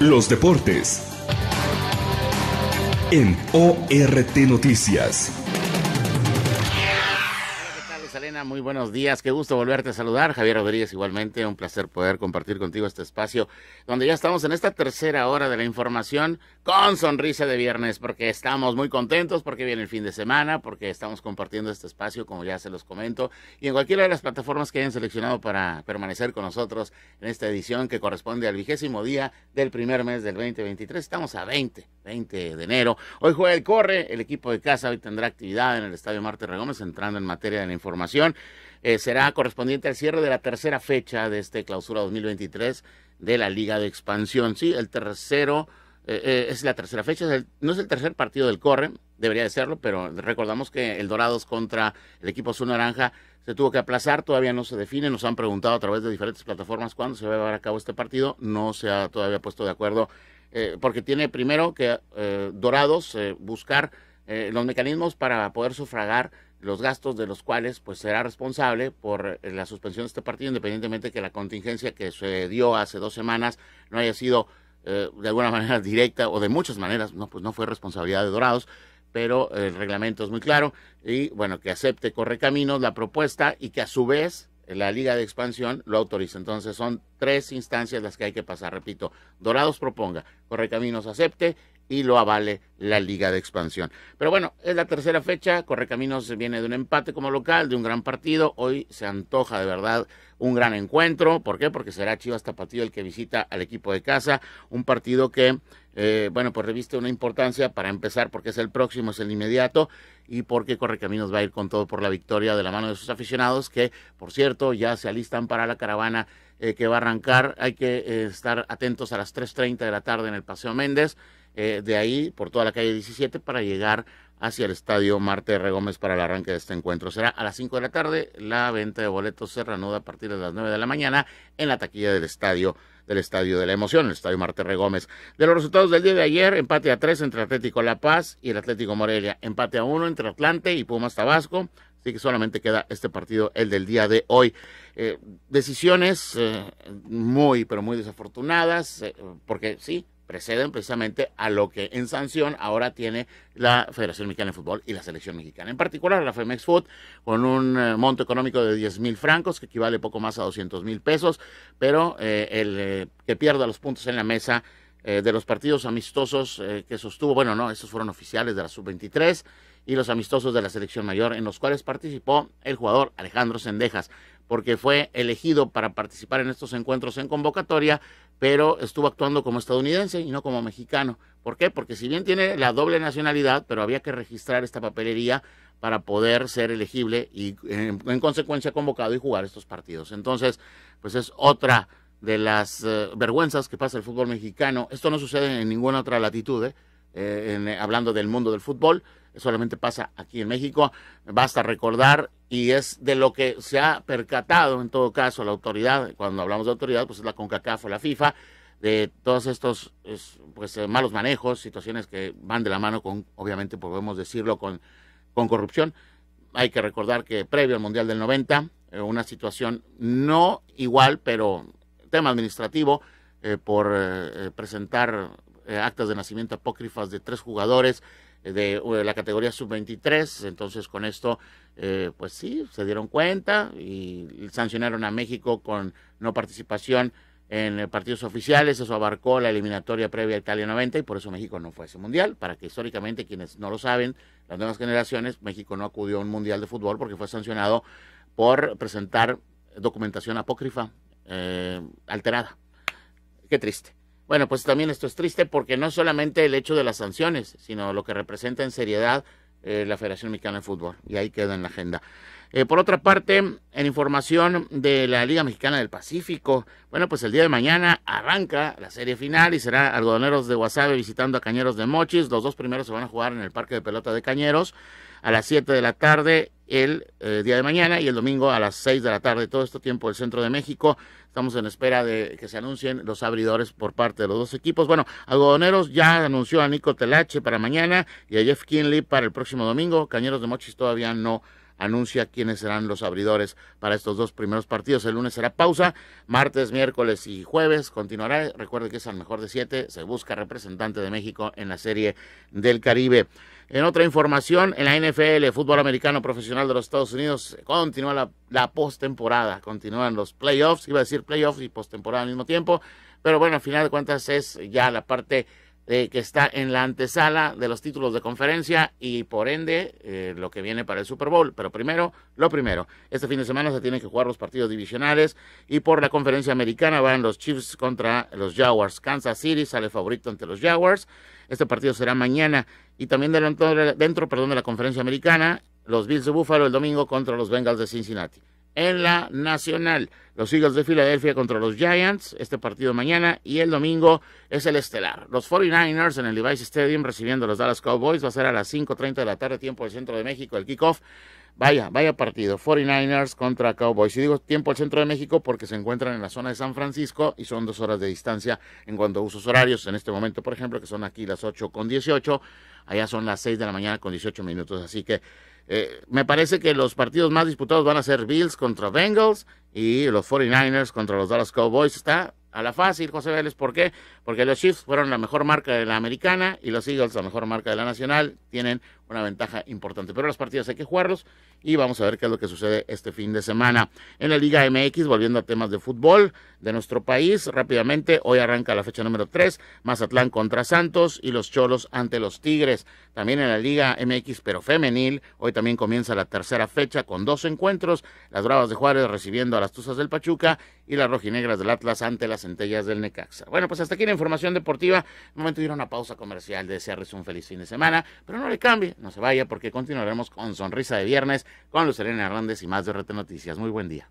Los deportes en ORT Noticias muy buenos días. Qué gusto volverte a saludar. Javier Rodríguez, igualmente, un placer poder compartir contigo este espacio donde ya estamos en esta tercera hora de la información con sonrisa de viernes, porque estamos muy contentos, porque viene el fin de semana, porque estamos compartiendo este espacio, como ya se los comento, y en cualquiera de las plataformas que hayan seleccionado para permanecer con nosotros en esta edición que corresponde al vigésimo día del primer mes del 2023. Estamos a 20, 20 de enero. Hoy juega el Corre, el equipo de casa hoy tendrá actividad en el Estadio Marte Regómez, entrando en materia de la información. Eh, será correspondiente al cierre de la tercera fecha de este clausura 2023 de la Liga de Expansión. Sí, el tercero eh, eh, es la tercera fecha, no es el tercer partido del Corre, debería de serlo, pero recordamos que el Dorados contra el equipo Azul Naranja se tuvo que aplazar, todavía no se define, nos han preguntado a través de diferentes plataformas cuándo se va a llevar a cabo este partido, no se ha todavía puesto de acuerdo, porque tiene primero que Dorados buscar eh, los mecanismos para poder sufragar los gastos de los cuales pues será responsable por eh, la suspensión de este partido, independientemente de que la contingencia que se dio hace dos semanas no haya sido eh, de alguna manera directa o de muchas maneras, no, pues no fue responsabilidad de Dorados, pero el reglamento es muy claro y bueno, que acepte corre caminos la propuesta y que a su vez la Liga de Expansión lo autoriza. Entonces son tres instancias las que hay que pasar. Repito, Dorados proponga, Correcaminos acepte y lo avale la Liga de Expansión. Pero bueno, es la tercera fecha. Correcaminos viene de un empate como local, de un gran partido. Hoy se antoja de verdad un gran encuentro. ¿Por qué? Porque será Chivas partido el que visita al equipo de casa. Un partido que eh, bueno, pues reviste una importancia para empezar porque es el próximo, es el inmediato y porque Correcaminos va a ir con todo por la victoria de la mano de sus aficionados que, por cierto, ya se alistan para la caravana eh, que va a arrancar. Hay que eh, estar atentos a las 3.30 de la tarde en el Paseo Méndez, de ahí por toda la calle 17 para llegar hacia el estadio Marte R. Gómez para el arranque de este encuentro. Será a las 5 de la tarde. La venta de boletos se reanuda a partir de las 9 de la mañana en la taquilla del estadio del Estadio de la Emoción, el Estadio Marte R. Gómez. De los resultados del día de ayer, empate a 3 entre Atlético La Paz y el Atlético Morelia, empate a 1 entre Atlante y Pumas Tabasco, así que solamente queda este partido, el del día de hoy. Eh, decisiones eh, muy, pero muy desafortunadas, eh, porque sí, preceden precisamente a lo que en sanción ahora tiene la Federación Mexicana de Fútbol y la Selección Mexicana. En particular, la Femex con un eh, monto económico de 10 mil francos, que equivale poco más a 200 mil pesos, pero eh, el eh, que pierda los puntos en la mesa de los partidos amistosos que sostuvo, bueno, no, esos fueron oficiales de la Sub-23 y los amistosos de la Selección Mayor, en los cuales participó el jugador Alejandro Sendejas porque fue elegido para participar en estos encuentros en convocatoria, pero estuvo actuando como estadounidense y no como mexicano. ¿Por qué? Porque si bien tiene la doble nacionalidad, pero había que registrar esta papelería para poder ser elegible y eh, en, consecuencia convocado y jugar estos partidos. Entonces, pues es otra de las eh, vergüenzas que pasa el fútbol mexicano. Esto no sucede en ninguna otra latitud, eh, hablando del mundo del fútbol, solamente pasa aquí en México. Basta recordar y es de lo que se ha percatado en todo caso la autoridad, cuando hablamos de autoridad, pues es la CONCACAF o la FIFA, de todos estos pues, eh, malos manejos, situaciones que van de la mano con, obviamente podemos decirlo, con, corrupción. Hay que recordar que previo al Mundial del 90, eh, una situación no igual, pero tema administrativo, eh, por presentar actas de nacimiento apócrifas de tres jugadores, de la categoría sub-23. Entonces, con esto, eh, pues sí, se dieron cuenta y sancionaron a México con no participación en eh, partidos oficiales. Eso abarcó la eliminatoria previa a Italia 90 y por eso México no fue a ese mundial. Para que históricamente, quienes no lo saben, las nuevas generaciones, México no acudió a un mundial de fútbol porque fue sancionado por presentar documentación apócrifa eh, alterada. Qué triste. Bueno, pues también esto es triste porque no solamente el hecho de las sanciones, sino lo que representa en seriedad eh, la Federación Mexicana de Fútbol. Y ahí queda en la agenda. Eh, por otra parte, en información de la Liga Mexicana del Pacífico, bueno, pues el día de mañana arranca la serie final y será Algodoneros de Guasave visitando a Cañeros de Mochis. Los dos primeros se van a jugar en el Parque de Pelota de Cañeros a las 7 de la tarde el eh, día de mañana y el domingo a las seis de la tarde. Todo este tiempo el centro de México. Estamos en espera de que se anuncien los abridores por parte de los dos equipos. Bueno, Algodoneros ya anunció a Nico Telache para mañana y a Jeff Kinley para el próximo domingo. Cañeros de Mochis todavía no anuncia quiénes serán los abridores para estos dos primeros partidos. El lunes será pausa, martes, miércoles y jueves continuará. Recuerde que es al mejor de siete, se busca representante de México en la Serie del Caribe. En otra información, en la NFL, fútbol americano profesional de los Estados Unidos, continúa la, la postemporada, continúan los playoffs, iba a decir playoffs y postemporada al mismo tiempo, pero bueno, al final de cuentas es ya la parte eh, que está en la antesala de los títulos de conferencia y por ende eh, lo que viene para el Super Bowl. Pero primero, lo primero, este fin de semana se tienen que jugar los partidos divisionales y por la conferencia americana van los Chiefs contra los Jaguars. Kansas City sale favorito ante los Jaguars. Este partido será mañana y también dentro, dentro perdón, de la conferencia americana, los Bills de Buffalo el domingo contra los Bengals de Cincinnati en la Nacional. Los Eagles de Filadelfia contra los Giants, este partido mañana y el domingo es el estelar. Los 49ers en el Levi's Stadium recibiendo los Dallas Cowboys va a ser a las 5.30 de la tarde, tiempo del centro de México, el kickoff. Vaya, vaya partido. 49ers contra Cowboys. Y digo tiempo del centro de México porque se encuentran en la zona de San Francisco y son dos horas de distancia en cuanto a usos horarios. En este momento, por ejemplo, que son aquí las ocho con allá son las 6 de la mañana con 18 minutos. Así que eh, me parece que los partidos más disputados van a ser Bills contra Bengals y los 49ers contra los Dallas Cowboys. Está a la fácil, José Vélez. ¿Por qué? Porque los Chiefs fueron la mejor marca de la americana y los Eagles la mejor marca de la nacional. Tienen una ventaja importante. Pero las partidas hay que jugarlos y vamos a ver qué es lo que sucede este fin de semana. En la Liga MX, volviendo a temas de fútbol de nuestro país, rápidamente, hoy arranca la fecha número 3, Mazatlán contra Santos y los Cholos ante los Tigres. También en la Liga MX, pero femenil, hoy también comienza la tercera fecha con dos encuentros, las Bravas de Juárez recibiendo a las Tuzas del Pachuca y las Rojinegras del Atlas ante las Centellas del Necaxa. Bueno, pues hasta aquí la información deportiva. un momento de ir a una pausa comercial, de desearles un feliz fin de semana, pero no le cambie no se vaya porque continuaremos con Sonrisa de Viernes con Lucerena Hernández y más de Rete Noticias. Muy buen día.